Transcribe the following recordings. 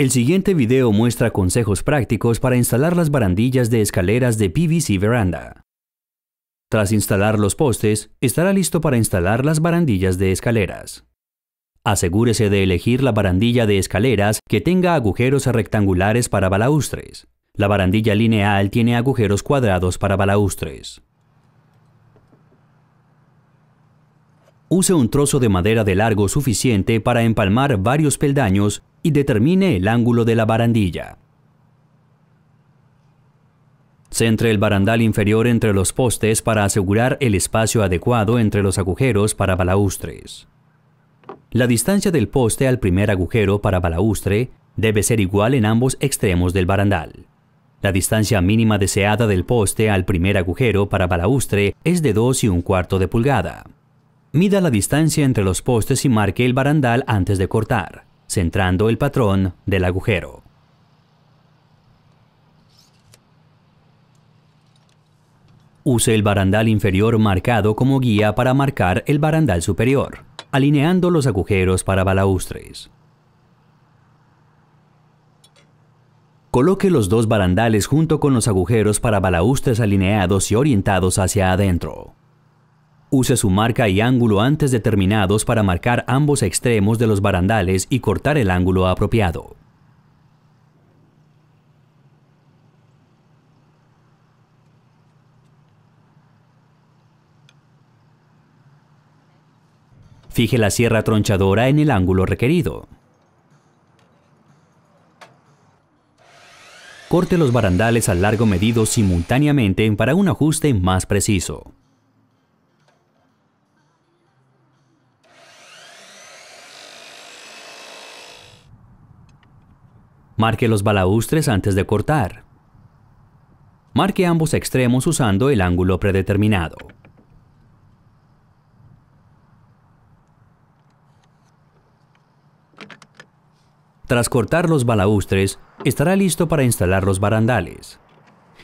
El siguiente video muestra consejos prácticos para instalar las barandillas de escaleras de PVC veranda. Tras instalar los postes, estará listo para instalar las barandillas de escaleras. Asegúrese de elegir la barandilla de escaleras que tenga agujeros rectangulares para balaustres. La barandilla lineal tiene agujeros cuadrados para balaustres. Use un trozo de madera de largo suficiente para empalmar varios peldaños y determine el ángulo de la barandilla. Centre el barandal inferior entre los postes para asegurar el espacio adecuado entre los agujeros para balaustres. La distancia del poste al primer agujero para balaustre debe ser igual en ambos extremos del barandal. La distancia mínima deseada del poste al primer agujero para balaustre es de 2 y un cuarto de pulgada. Mida la distancia entre los postes y marque el barandal antes de cortar centrando el patrón del agujero. Use el barandal inferior marcado como guía para marcar el barandal superior, alineando los agujeros para balaustres. Coloque los dos barandales junto con los agujeros para balaustres alineados y orientados hacia adentro. Use su marca y ángulo antes determinados para marcar ambos extremos de los barandales y cortar el ángulo apropiado. Fije la sierra tronchadora en el ángulo requerido. Corte los barandales al largo medido simultáneamente para un ajuste más preciso. Marque los balaustres antes de cortar. Marque ambos extremos usando el ángulo predeterminado. Tras cortar los balaustres, estará listo para instalar los barandales.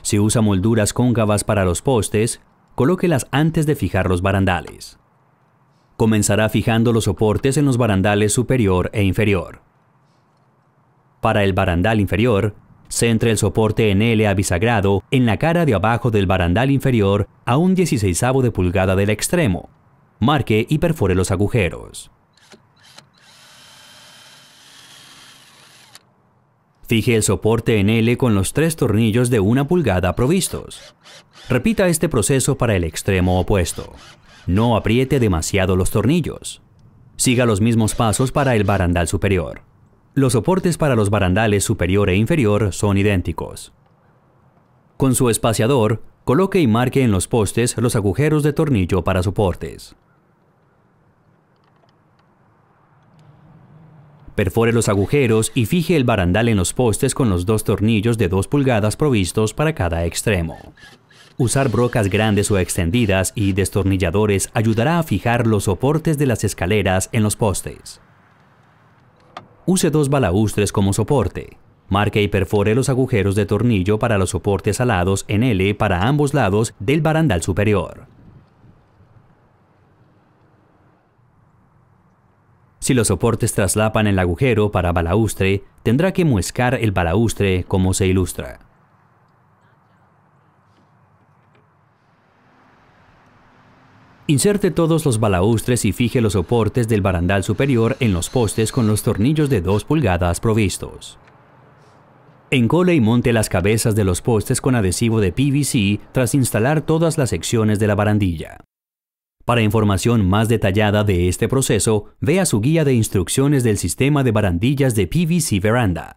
Si usa molduras cóncavas para los postes, colóquelas antes de fijar los barandales. Comenzará fijando los soportes en los barandales superior e inferior para el barandal inferior, centre el soporte en L bisagrado en la cara de abajo del barandal inferior a un 16 de pulgada del extremo. Marque y perfore los agujeros. Fije el soporte en L con los tres tornillos de una pulgada provistos. Repita este proceso para el extremo opuesto. No apriete demasiado los tornillos. Siga los mismos pasos para el barandal superior. Los soportes para los barandales superior e inferior son idénticos. Con su espaciador, coloque y marque en los postes los agujeros de tornillo para soportes. Perfore los agujeros y fije el barandal en los postes con los dos tornillos de 2 pulgadas provistos para cada extremo. Usar brocas grandes o extendidas y destornilladores ayudará a fijar los soportes de las escaleras en los postes. Use dos balaustres como soporte. Marque y perfore los agujeros de tornillo para los soportes alados en L para ambos lados del barandal superior. Si los soportes traslapan el agujero para balaustre, tendrá que muescar el balaustre como se ilustra. Inserte todos los balaustres y fije los soportes del barandal superior en los postes con los tornillos de 2 pulgadas provistos. Encole y monte las cabezas de los postes con adhesivo de PVC tras instalar todas las secciones de la barandilla. Para información más detallada de este proceso, vea su guía de instrucciones del sistema de barandillas de PVC Veranda.